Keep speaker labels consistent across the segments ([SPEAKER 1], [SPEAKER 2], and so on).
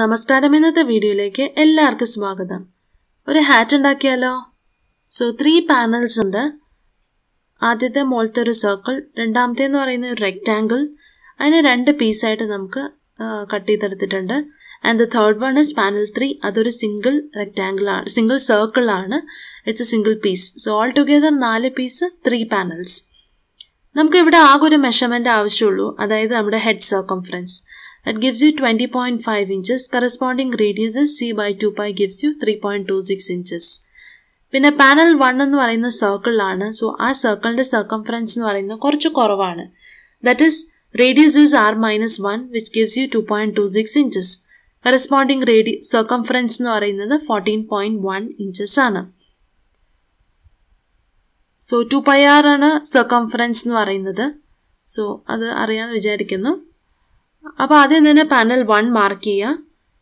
[SPEAKER 1] നമസ്കാരം ഇന്നത്തെ വീഡിയോയിലേക്ക് എല്ലാവർക്കും സ്വാഗതം ഒരു ഹാറ്റ് ഉണ്ടാക്കിയാലോ സോ ത്രീ പാനൽസ് ഉണ്ട് ആദ്യത്തെ മുകളിലത്തെ ഒരു സർക്കിൾ രണ്ടാമത്തെ എന്ന് പറയുന്ന ഒരു റെക്റ്റാങ്കിൾ അതിന് രണ്ട് പീസായിട്ട് നമുക്ക് കട്ട് ചെയ്തെടുത്തിട്ടുണ്ട് and the third one is panel three അതൊരു സിംഗിൾ റെക്റ്റാങ്കിൾ ആണ് സിംഗിൾ സർക്കിൾ ആണ് it's a single piece so all together നാല് പീസ് ത്രീ പാനൽസ് നമുക്ക് ഇവിടെ ആകെ ഒരു മെഷർമെൻറ്റ് ആവശ്യമുള്ളൂ അതായത് നമ്മുടെ head circumference That gives you 20.5 inches. Corresponding radius is c by 2 pi gives you 3.26 inches. പിന്നെ പാനൽ വൺ എന്ന് പറയുന്ന സർക്കിളിലാണ് സോ ആ സർക്കിളിന്റെ സർക്കംഫറൻസ് എന്ന് പറയുന്നത് കുറച്ച് കുറവാണ് that is radius is R minus one which gives you two point two six inches corresponding radii circumference എന്ന് പറയുന്നത് ഫോർട്ടീൻ പോയിന്റ് വൺ ഇഞ്ചസ് ആണ് സോ ടു പൈ ആർ ആണ് സർക്കംഫറൻസ് എന്ന് പറയുന്നത് സോ അത് അറിയാമെന്ന് വിചാരിക്കുന്നു അപ്പോൾ ആദ്യം തന്നെ പാനൽ വൺ മാർക്ക് ചെയ്യുക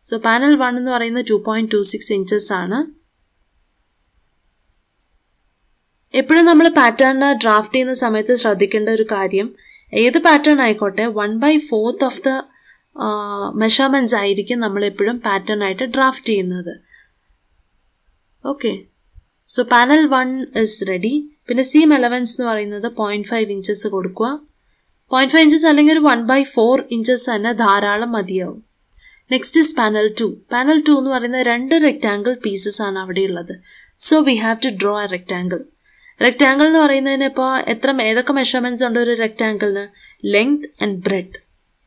[SPEAKER 1] സോ പാനൽ വൺ എന്ന് പറയുന്നത് two point two six inches ആണ് എപ്പോഴും നമ്മൾ പാറ്റേൺ ഡ്രാഫ്റ്റ് ചെയ്യുന്ന സമയത്ത് ശ്രദ്ധിക്കേണ്ട ഒരു കാര്യം ഏത് പാറ്റേൺ ആയിക്കോട്ടെ one by fourth of the measurements ആയിരിക്കും നമ്മളെപ്പോഴും പാറ്റേൺ ആയിട്ട് ഡ്രാഫ്റ്റ് ചെയ്യുന്നത് okay so panel one is ready പിന്നെ സീം എലവൻസ് എന്ന് പറയുന്നത് പോയിൻറ്റ് ഫൈവ് ഇഞ്ചസ് കൊടുക്കുക പോയിന്റ് ഫൈവ് ഇഞ്ചസ് അല്ലെങ്കിൽ ഒരു വൺ ബൈ ഫോർ ഇഞ്ചസ് തന്നെ ധാരാളം മതിയാവും next is panel two panel two എന്ന് പറയുന്ന രണ്ട് റെക്റ്റാങ്കിൾ പീസസ് ആണ് അവിടെ ഉള്ളത് so we have to draw a rectangle rectangle എന്ന് പറയുന്നതിന് ഇപ്പോൾ എത്ര ഏതൊക്കെ മെഷർമെന്റ്സ് ഉണ്ട് ഒരു റെക്റ്റാങ്കിളിന് ലെങ്ത് ആൻഡ് ബ്രെഡ്ത്ത്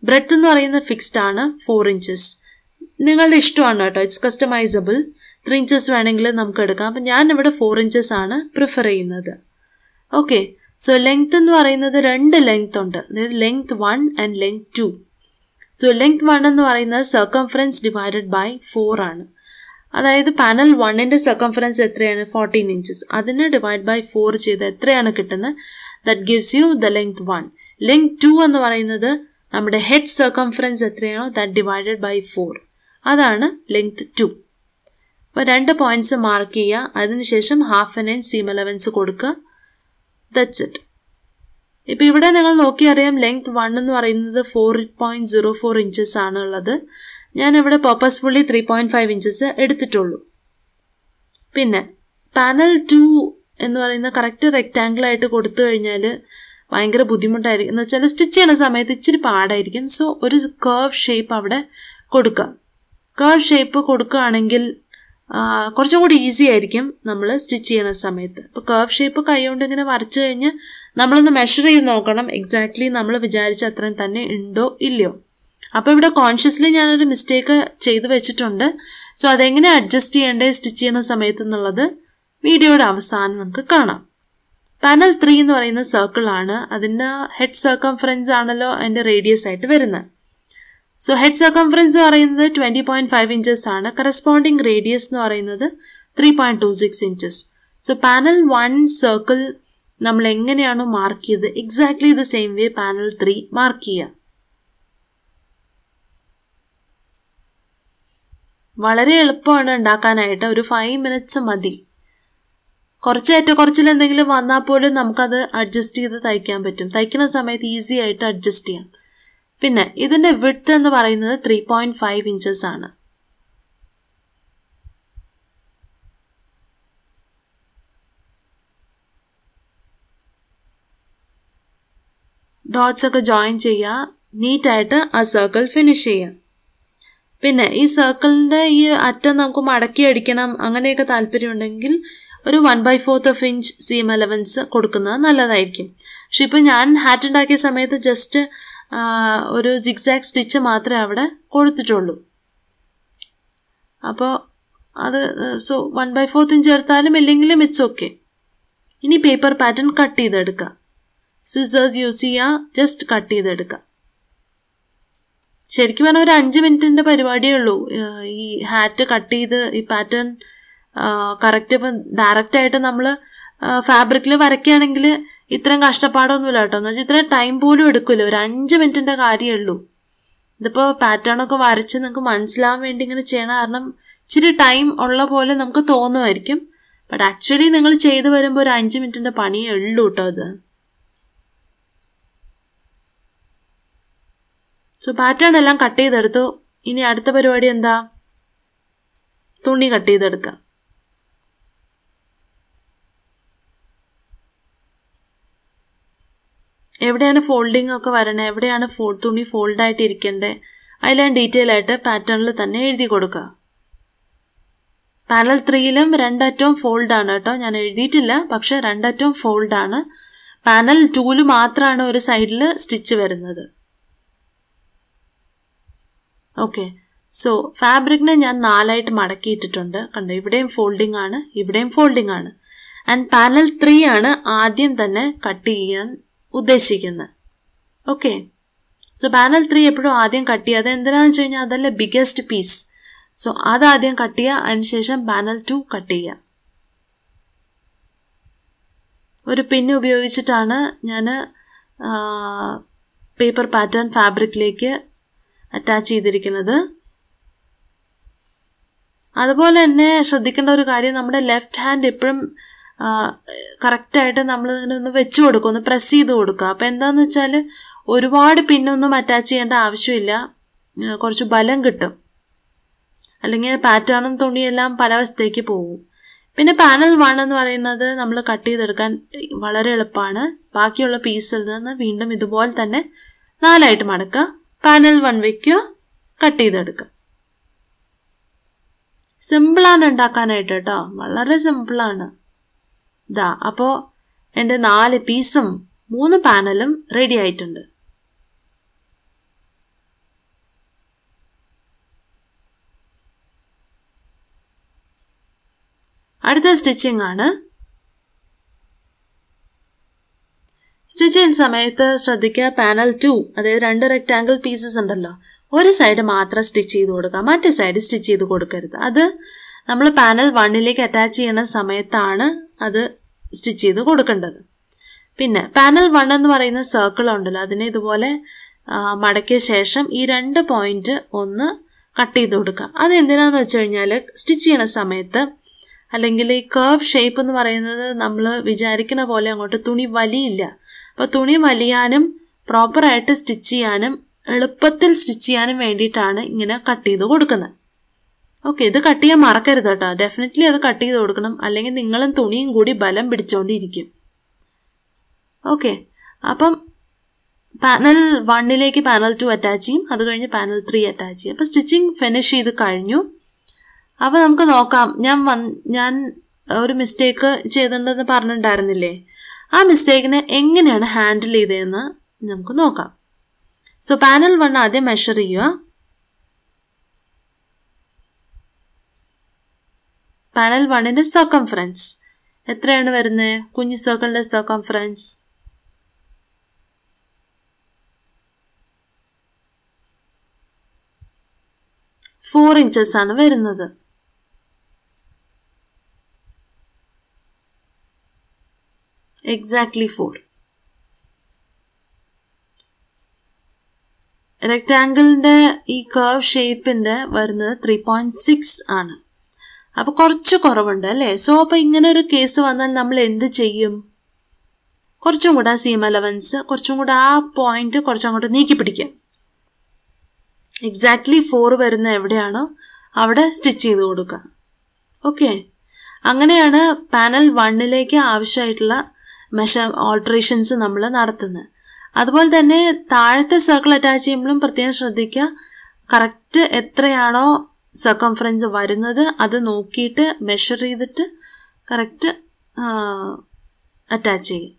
[SPEAKER 1] ബ്രെഡ്ത്ത് എന്ന് പറയുന്നത് ഫിക്സ്ഡ് ആണ് ഫോർ ഇഞ്ചസ് നിങ്ങളുടെ ഇഷ്ടമാണ് കേട്ടോ ഇറ്റ്സ് കസ്റ്റമൈസബിൾ ത്രീ ഇഞ്ചസ് വേണമെങ്കിൽ നമുക്ക് എടുക്കാം അപ്പം ഞാൻ ഇവിടെ ഫോർ ഇഞ്ചസ് ആണ് പ്രിഫർ ചെയ്യുന്നത് ഓക്കെ സോ ലെങ്ത് എന്ന് പറയുന്നത് രണ്ട് ലെങ്ത് ഉണ്ട് അതായത് length one and length two so length one എന്ന് പറയുന്നത് സർക്കംഫറൻസ് ഡിവൈഡഡ് ബൈ ഫോർ ആണ് അതായത് പാനൽ വണ്ണിൻ്റെ സർക്കംഫറൻസ് എത്രയാണ് ഫോർട്ടീൻ ഇഞ്ചസ് അതിനെ ഡിവൈഡ് ബൈ ഫോർ ചെയ്ത് എത്രയാണ് കിട്ടുന്നത് that gives you the length one length two എന്ന് പറയുന്നത് നമ്മുടെ ഹെഡ് സർക്കംഫറൻസ് എത്രയാണോ ദാറ്റ് ഡിവൈഡഡ് ബൈ ഫോർ അതാണ് ലെങ്ത് ടു അപ്പോൾ രണ്ട് പോയിന്റ്സ് മാർക്ക് ചെയ്യുക അതിനുശേഷം half an inch seam allowance കൊടുക്കുക ദറ്റ്സ് ഇറ്റ് ഇപ്പോൾ ഇവിടെ നിങ്ങൾ നോക്കിയറിയാം ലെങ്ത് വൺ എന്ന് പറയുന്നത് four point zero four inches ആണ് ഉള്ളത് ഞാനിവിടെ purposefully three point five inches എടുത്തിട്ടുള്ളൂ പിന്നെ പാനൽ ടു എന്ന് പറയുന്ന കറക്റ്റ് റെക്റ്റാങ്കിൾ ആയിട്ട് കൊടുത്തു കഴിഞ്ഞാൽ ഭയങ്കര ബുദ്ധിമുട്ടായിരിക്കും എന്ന് വെച്ചാൽ സ്റ്റിച്ച് ചെയ്യുന്ന സമയത്ത് ഇച്ചിരി പാടായിരിക്കും സോ ഒരു കർവ് ഷേപ്പ് അവിടെ കൊടുക്കുക കർവ് ഷേപ്പ് കൊടുക്കുകയാണെങ്കിൽ കുറച്ചും കൂടി ഈസി ആയിരിക്കും നമ്മൾ സ്റ്റിച്ച് ചെയ്യുന്ന സമയത്ത് ഇപ്പോൾ കർവ് ഷേപ്പ് കൈകൊണ്ട് ഇങ്ങനെ വരച്ചു കഴിഞ്ഞ് നമ്മളൊന്ന് മെഷർ ചെയ്ത് നോക്കണം എക്സാക്ട്ലി നമ്മൾ വിചാരിച്ച അത്രയും തന്നെ ഉണ്ടോ ഇല്ലയോ അപ്പോൾ ഇവിടെ കോൺഷ്യസ്ലി ഞാനൊരു മിസ്റ്റേക്ക് ചെയ്തു വെച്ചിട്ടുണ്ട് സോ അതെങ്ങനെ അഡ്ജസ്റ്റ് ചെയ്യേണ്ടത് സ്റ്റിച്ച് ചെയ്യുന്ന സമയത്ത് എന്നുള്ളത് വീഡിയോയുടെ അവസാനം നമുക്ക് കാണാം പാനൽ ത്രീ എന്ന് പറയുന്ന സർക്കിളാണ് അതിൻ്റെ ഹെഡ് സർക്കംഫറൻസ് ആണല്ലോ അതിൻ്റെ റേഡിയസ് ആയിട്ട് വരുന്നത് സോ ഹെഡ് സർക്കംഫറൻസ് പറയുന്നത് ട്വൻറ്റി പോയിൻറ്റ് ഫൈവ് ഇഞ്ചസ് ആണ് കറസ്പോണ്ടിങ് റേഡിയസ് എന്ന് പറയുന്നത് three point two six inches so panel one circle നമ്മൾ എങ്ങനെയാണോ മാർക്ക് ചെയ്ത് exactly the same way panel three mark ചെയ്യുക വളരെ എളുപ്പമാണ് ഉണ്ടാക്കാനായിട്ട് ഒരു ഫൈവ് മിനിറ്റ്സ് മതി കുറച്ച് ഏറ്റക്കുറച്ചിൽ എന്തെങ്കിലും വന്നാൽ പോലും നമുക്കത് അഡ്ജസ്റ്റ് ചെയ്ത് തയ്ക്കാൻ പറ്റും തയ്ക്കുന്ന സമയത്ത് ഈസി ആയിട്ട് അഡ്ജസ്റ്റ് ചെയ്യാം പിന്നെ ഇതിൻ്റെ വിഡ്ത്ത് എന്ന് പറയുന്നത് ത്രീ പോയിൻറ്റ് ഫൈവ് ഇഞ്ചസ് ആണ് ഡോട്ട്സ് ഒക്കെ ജോയിൻ ചെയ്യുക നീറ്റായിട്ട് ആ സർക്കിൾ ഫിനിഷ് ചെയ്യുക പിന്നെ ഈ സർക്കിളിൻ്റെ ഈ അറ്റം നമുക്ക് മടക്കി അടിക്കണം അങ്ങനെയൊക്കെ താല്പര്യമുണ്ടെങ്കിൽ ഒരു one by fourth of inch seam allowance കൊടുക്കുന്നത് നല്ലതായിരിക്കും പക്ഷെ ഇപ്പം ഞാൻ ഹാറ്റ് ഉണ്ടാക്കിയ സമയത്ത് ജസ്റ്റ് ഒരു സിക്സാക് സ്റ്റിച്ച് മാത്രമേ അവിടെ കൊടുത്തിട്ടുള്ളൂ അപ്പോൾ അത് സോ വൺ ബൈ ഇഞ്ച് ചേർത്താലും ഇല്ലെങ്കിലും ഇറ്റ്സ് ഓക്കെ ഇനി പേപ്പർ പാറ്റേൺ കട്ട് ചെയ്തെടുക്കുക സിസേഴ്സ് യൂസ് ചെയ്യുക ജസ്റ്റ് കട്ട് ചെയ്തെടുക്കുക ശരിക്കും പറഞ്ഞാൽ ഒരു അഞ്ച് മിനിറ്റിൻ്റെ പരിപാടിയേ ഉള്ളൂ ഈ ഹാറ്റ് കട്ട് ചെയ്ത് ഈ പാറ്റേൺ കറക്റ്റ് ഇപ്പം ഡയറക്റ്റായിട്ട് നമ്മൾ ഫാബ്രിക്കിൽ വരയ്ക്കുകയാണെങ്കിൽ ഇത്രയും കഷ്ടപ്പാടൊന്നുമില്ല കേട്ടോ എന്ന് വെച്ചാൽ ഇത്രയും ടൈം പോലും എടുക്കില്ല ഒരു അഞ്ച് മിനിറ്റിന്റെ കാര്യമേ ഉള്ളൂ പാറ്റേൺ ഒക്കെ വരച്ച് നിങ്ങൾക്ക് മനസ്സിലാവാൻ വേണ്ടി ഇങ്ങനെ ചെയ്യണ കാരണം ഇച്ചിരി ടൈം ഉള്ള പോലെ നമുക്ക് തോന്നുമായിരിക്കും ബട്ട് ആക്ച്വലി നിങ്ങൾ ചെയ്തു വരുമ്പോൾ ഒരു അഞ്ച് മിനിറ്റിന്റെ പണിയേ ഉള്ളൂ കേട്ടോ അത് സോ പാറ്റേൺ എല്ലാം കട്ട് ചെയ്തെടുത്തു ഇനി അടുത്ത പരിപാടി എന്താ തുണി കട്ട് ചെയ്തെടുക്കാം എവിടെയാണ് ഫോൾഡിംഗ് ഒക്കെ വരണേ എവിടെയാണ് ഫോൾ തുണി ഫോൾഡായിട്ട് ഇരിക്കേണ്ടേ അതിലാണ് ഡീറ്റെയിൽ ആയിട്ട് പാറ്റേണിൽ തന്നെ എഴുതി കൊടുക്കുക പാനൽ ത്രീയിലും രണ്ടറ്റവും ഫോൾഡ് ആണ് കേട്ടോ ഞാൻ എഴുതിയിട്ടില്ല പക്ഷെ രണ്ടറ്റവും ഫോൾഡ് ആണ് പാനൽ ടൂല് മാത്രമാണ് ഒരു സൈഡിൽ സ്റ്റിച്ച് വരുന്നത് ഓക്കെ സോ ഫാബ്രിക്കിനെ ഞാൻ നാലായിട്ട് മടക്കിയിട്ടിട്ടുണ്ട് കണ്ടോ ഇവിടെയും ഫോൾഡിംഗ് ആണ് ഇവിടെയും ഫോൾഡിംഗ് ആണ് ആൻഡ് പാനൽ ത്രീ ആണ് ആദ്യം തന്നെ കട്ട് ചെയ്യാൻ ഉദ്ദേശിക്കുന്നത് ഓക്കെ സോ പാനൽ ത്രീ എപ്പോഴും ആദ്യം കട്ട് ചെയ്യുക അത് എന്തിനാണെന്ന് വെച്ച് കഴിഞ്ഞാൽ അതല്ല ബിഗ്ഗസ്റ്റ് പീസ് സോ അതാദ്യം കട്ട് ചെയ്യുക അതിനുശേഷം പാനൽ ടു കട്ട് ചെയ്യുക ഒരു പിൻ ഉപയോഗിച്ചിട്ടാണ് ഞാൻ പേപ്പർ പാറ്റേൺ ഫാബ്രിക്കിലേക്ക് അറ്റാച്ച് ചെയ്തിരിക്കുന്നത് അതുപോലെ തന്നെ ശ്രദ്ധിക്കേണ്ട ഒരു കാര്യം നമ്മുടെ ലെഫ്റ്റ് ഹാൻഡ് എപ്പോഴും കറക്റ്റായിട്ട് നമ്മൾ ഒന്ന് വെച്ച് കൊടുക്കുക ഒന്ന് പ്രസ് ചെയ്ത് കൊടുക്കുക അപ്പോൾ എന്താണെന്ന് വെച്ചാൽ ഒരുപാട് പിന്നൊന്നും അറ്റാച്ച് ചെയ്യേണ്ട ആവശ്യമില്ല കുറച്ച് ബലം കിട്ടും അല്ലെങ്കിൽ പാറ്റേണും തുണിയെല്ലാം പല വശത്തേക്ക് പോകും പിന്നെ പാനൽ വൺ എന്ന് പറയുന്നത് നമ്മൾ കട്ട് ചെയ്തെടുക്കാൻ വളരെ എളുപ്പമാണ് ബാക്കിയുള്ള പീസിൽ നിന്ന് വീണ്ടും ഇതുപോലെ തന്നെ നാലായിട്ട് മടക്കുക പാനൽ വൺ വയ്ക്കുക കട്ട് ചെയ്തെടുക്കുക സിമ്പിളാണ് ഉണ്ടാക്കാനായിട്ട് കേട്ടോ വളരെ സിമ്പിളാണ് ദാ അപ്പോൾ എൻ്റെ നാല് പീസും മൂന്ന് പാനലും റെഡി ആയിട്ടുണ്ട് അടുത്ത സ്റ്റിച്ചിങ് ആണ് സ്റ്റിച്ച് ചെയ്യുന്ന സമയത്ത് ശ്രദ്ധിക്കുക പാനൽ ടു അതായത് രണ്ട് റെക്റ്റാങ്കിൾ പീസസ് ഉണ്ടല്ലോ ഒരു സൈഡ് മാത്രം സ്റ്റിച്ച് ചെയ്ത് കൊടുക്കുക മറ്റേ സൈഡ് സ്റ്റിച്ച് ചെയ്ത് കൊടുക്കരുത് അത് നമ്മൾ പാനൽ വണ്ണിലേക്ക് അറ്റാച്ച് ചെയ്യുന്ന സമയത്താണ് അത് സ്റ്റിച്ച് ചെയ്ത് കൊടുക്കേണ്ടത് പിന്നെ പാനൽ വൺ എന്ന് പറയുന്ന സർക്കിൾ ഉണ്ടല്ലോ അതിനെ ഇതുപോലെ മടക്കിയ ശേഷം ഈ രണ്ട് പോയിന്റ് ഒന്ന് കട്ട് ചെയ്ത് കൊടുക്കുക എന്തിനാന്ന് വെച്ച് കഴിഞ്ഞാൽ സ്റ്റിച്ച് ചെയ്യുന്ന സമയത്ത് അല്ലെങ്കിൽ ഈ കർവ് ഷേപ്പ് എന്ന് പറയുന്നത് നമ്മൾ വിചാരിക്കുന്ന പോലെ അങ്ങോട്ട് തുണി വലിയില്ല അപ്പോൾ തുണി വലിയാനും പ്രോപ്പറായിട്ട് സ്റ്റിച്ച് ചെയ്യാനും എളുപ്പത്തിൽ സ്റ്റിച്ച് ചെയ്യാനും വേണ്ടിയിട്ടാണ് ഇങ്ങനെ കട്ട് ചെയ്ത് കൊടുക്കുന്നത് ഓക്കെ ഇത് കട്ട് ചെയ്യാൻ മറക്കരുത് കേട്ടോ ഡെഫിനറ്റ്ലി അത് കട്ട് ചെയ്ത് കൊടുക്കണം അല്ലെങ്കിൽ നിങ്ങളും തുണിയും കൂടി ബലം പിടിച്ചുകൊണ്ടിരിക്കും ഓക്കെ അപ്പം പാനൽ വണ്ണിലേക്ക് പാനൽ ടു അറ്റാച്ച് ചെയ്യും അത് കഴിഞ്ഞ് പാനൽ ത്രീ അറ്റാച്ച് ചെയ്യും അപ്പോൾ സ്റ്റിച്ചിങ് ഫിനിഷ് ചെയ്ത് കഴിഞ്ഞു അപ്പോൾ നമുക്ക് നോക്കാം ഞാൻ വൻ ഞാൻ ഒരു മിസ്റ്റേക്ക് ചെയ്തിട്ടുണ്ടെന്ന് പറഞ്ഞിട്ടുണ്ടായിരുന്നില്ലേ ആ മിസ്റ്റേക്കിനെ എങ്ങനെയാണ് ഹാൻഡിൽ ചെയ്തതെന്ന് നമുക്ക് നോക്കാം സോ പാനൽ വൺ ആദ്യം മെഷർ ചെയ്യുക പാനൽ വണ്ണിൻ്റെ സർക്കംഫറൻസ് എത്രയാണ് വരുന്നത് കുഞ്ഞു സർക്കിളിന്റെ സർക്കംഫറൻസ് ഫോർ ഇഞ്ചസ് ആണ് വരുന്നത് എക്സാക്ട്ലി ഫോർ റെക്റ്റാങ്കിളിൻ്റെ ഈ കർവ് ഷേപ്പിന്റെ വരുന്നത് ത്രീ പോയിന്റ് സിക്സ് ആണ് അപ്പോൾ കുറച്ച് കുറവുണ്ട് അല്ലേ സോ അപ്പോൾ ഇങ്ങനെ ഒരു കേസ് വന്നാൽ നമ്മൾ എന്ത് ചെയ്യും കുറച്ചും കൂടെ ആ സീം അലവൻസ് കുറച്ചും കൂടെ ആ പോയിന്റ് കുറച്ചും നീക്കി പിടിക്കാം എക്സാക്ട്ലി ഫോർ വരുന്ന എവിടെയാണോ അവിടെ സ്റ്റിച്ച് ചെയ്ത് കൊടുക്കുക ഓക്കെ അങ്ങനെയാണ് പാനൽ വണ്ണിലേക്ക് ആവശ്യമായിട്ടുള്ള മെഷർ ഓൾട്രേഷൻസ് നമ്മൾ നടത്തുന്നത് അതുപോലെ തന്നെ താഴത്തെ സർക്കിൾ അറ്റാച്ച് ചെയ്യുമ്പോഴും പ്രത്യേകം ശ്രദ്ധിക്കുക കറക്റ്റ് എത്രയാണോ സർക്കംഫറൻസ് വരുന്നത് അത് നോക്കിയിട്ട് മെഷർ ചെയ്തിട്ട് കറക്റ്റ് അറ്റാച്ച് ചെയ്യും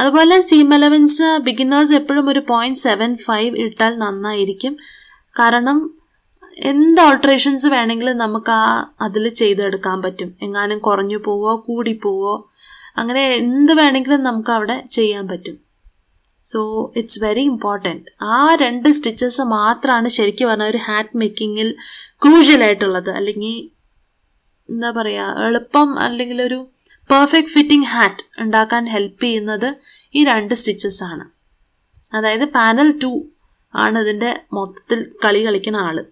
[SPEAKER 1] അതുപോലെ സീം അലവൻസ് ബിഗിനേഴ്സ് എപ്പോഴും ഒരു പോയിൻറ്റ് സെവൻ ഫൈവ് ഇട്ടാൽ നന്നായിരിക്കും കാരണം എന്ത് ഓൾട്ടറേഷൻസ് വേണമെങ്കിലും നമുക്ക് ആ അതിൽ ചെയ്തെടുക്കാൻ പറ്റും എങ്ങാനും കുറഞ്ഞു പോവോ കൂടി പോവോ അങ്ങനെ എന്ത് വേണമെങ്കിലും നമുക്ക് അവിടെ ചെയ്യാൻ പറ്റും സോ ഇറ്റ്സ് വെരി ഇമ്പോർട്ടൻറ്റ് ആ രണ്ട് സ്റ്റിച്ചസ് മാത്രമാണ് ശരിക്കും പറഞ്ഞാൽ ഒരു ഹാറ്റ് മേക്കിങ്ങിൽ ക്രൂഷ്യലായിട്ടുള്ളത് അല്ലെങ്കിൽ എന്താ പറയുക എളുപ്പം അല്ലെങ്കിൽ ഒരു പെർഫെക്റ്റ് ഫിറ്റിംഗ് ഹാറ്റ് ഉണ്ടാക്കാൻ ഹെൽപ്പ് ചെയ്യുന്നത് ഈ രണ്ട് സ്റ്റിച്ചസ് ആണ് അതായത് പാനൽ ടു ആണ് ഇതിൻ്റെ മൊത്തത്തിൽ കളി കളിക്കുന്ന ആള്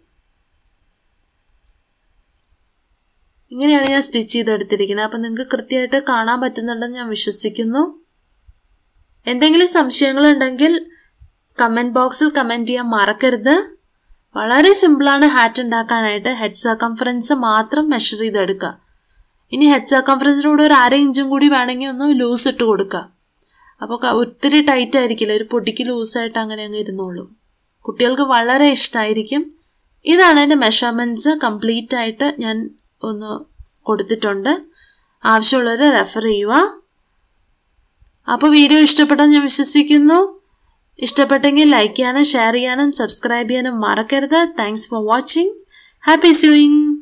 [SPEAKER 1] ഇങ്ങനെയാണ് ഞാൻ സ്റ്റിച്ച് ചെയ്തെടുത്തിരിക്കുന്നത് അപ്പം നിങ്ങൾക്ക് കൃത്യമായിട്ട് കാണാൻ പറ്റുന്നുണ്ടെന്ന് ഞാൻ വിശ്വസിക്കുന്നു എന്തെങ്കിലും സംശയങ്ങളുണ്ടെങ്കിൽ കമൻറ്റ് ബോക്സിൽ കമൻറ്റ് ചെയ്യാൻ മറക്കരുത് വളരെ സിമ്പിളാണ് ഹാറ്റ് ഉണ്ടാക്കാനായിട്ട് ഹെഡ് സർക്കംഫറൻസ് മാത്രം മെഷർ ചെയ്തെടുക്കുക ഇനി ഹെഡ് സർക്കംഫറൻസിനോട് ഒരു അര ഇഞ്ചും കൂടി വേണമെങ്കിൽ ഒന്ന് ലൂസ് ഇട്ട് കൊടുക്കുക അപ്പോൾ ഒത്തിരി ടൈറ്റ് ആയിരിക്കില്ല ഒരു പൊടിക്ക് ലൂസായിട്ട് അങ്ങനെ അങ്ങ് ഇരുന്നോളും കുട്ടികൾക്ക് വളരെ ഇഷ്ടമായിരിക്കും ഇതാണ് എൻ്റെ മെഷർമെൻറ്റ്സ് കംപ്ലീറ്റ് ആയിട്ട് ഞാൻ ഒന്ന് കൊടുത്തിട്ടുണ്ട് ആവശ്യമുള്ളവർ റെഫർ ചെയ്യുക അപ്പോൾ വീഡിയോ ഇഷ്ടപ്പെട്ടെന്ന് ഞാൻ വിശ്വസിക്കുന്നു ഇഷ്ടപ്പെട്ടെങ്കിൽ ലൈക്ക് ചെയ്യാനും ഷെയർ ചെയ്യാനും സബ്സ്ക്രൈബ് ചെയ്യാനും മറക്കരുത് thanks for watching happy sewing